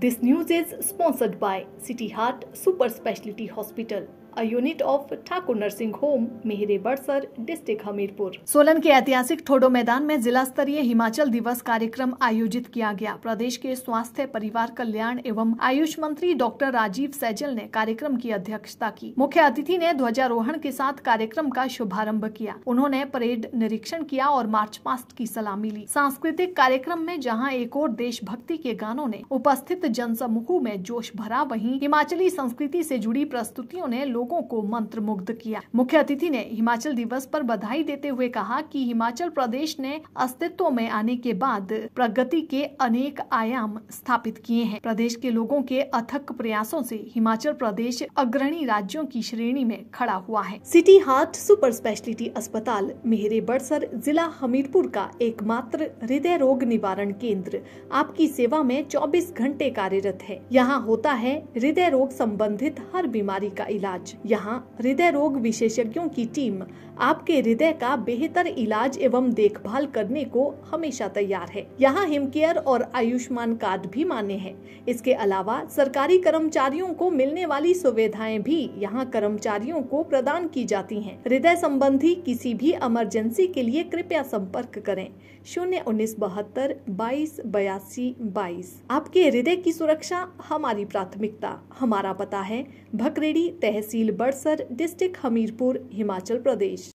This news is sponsored by City Heart Super Specialty Hospital. A unit of Thakur nursing home Mehre Barsar district Hamirpur Solan के ऐतिहासिक ठोडो मैदान में जिला स्तरीय हिमाचल दिवस कार्यक्रम आयोजित किया गया प्रदेश के स्वास्थ्य परिवार कल्याण एवं आयुष मंत्री डॉक्टर राजीव सैजल ने कार्यक्रम की अध्यक्षता की मुख्य अतिथि ने ध्वजारोहण के साथ कार्यक्रम का शुभारम्भ किया उन्होंने परेड निरीक्षण किया और मार्च पास्ट की सलामी ली सांस्कृतिक कार्यक्रम में जहाँ एक और देशभक्ति के गानों ने उपस्थित जनसमूह में जोश भरा वही हिमाचली संस्कृति ऐसी जुड़ी प्रस्तुतियों ने लोगों को मंत्र मुग्ध किया मुख्य अतिथि ने हिमाचल दिवस पर बधाई देते हुए कहा कि हिमाचल प्रदेश ने अस्तित्व में आने के बाद प्रगति के अनेक आयाम स्थापित किए हैं प्रदेश के लोगों के अथक प्रयासों से हिमाचल प्रदेश अग्रणी राज्यों की श्रेणी में खड़ा हुआ है सिटी हार्ट सुपर स्पेशलिटी अस्पताल मेहरे बड़सर जिला हमीरपुर का एकमात्र हृदय रोग निवारण केंद्र आपकी सेवा में चौबीस घंटे कार्यरत है यहाँ होता है हृदय रोग संबंधित हर बीमारी का इलाज कोच यहाँ हृदय रोग विशेषज्ञों की टीम आपके हृदय का बेहतर इलाज एवं देखभाल करने को हमेशा तैयार है यहाँ हिमकेयर और आयुष्मान कार्ड भी मान्य है इसके अलावा सरकारी कर्मचारियों को मिलने वाली सुविधाएं भी यहाँ कर्मचारियों को प्रदान की जाती हैं। हृदय संबंधी किसी भी इमरजेंसी के लिए कृपया संपर्क करें शून्य उन्नीस बहत्तर बाईस बयासी बाईस आपके हृदय की सुरक्षा हमारी प्राथमिकता हमारा पता है भकरेड़ी तहसील तहसील बड़सर डिस्ट्रिक्ट हमीरपुर हिमाचल प्रदेश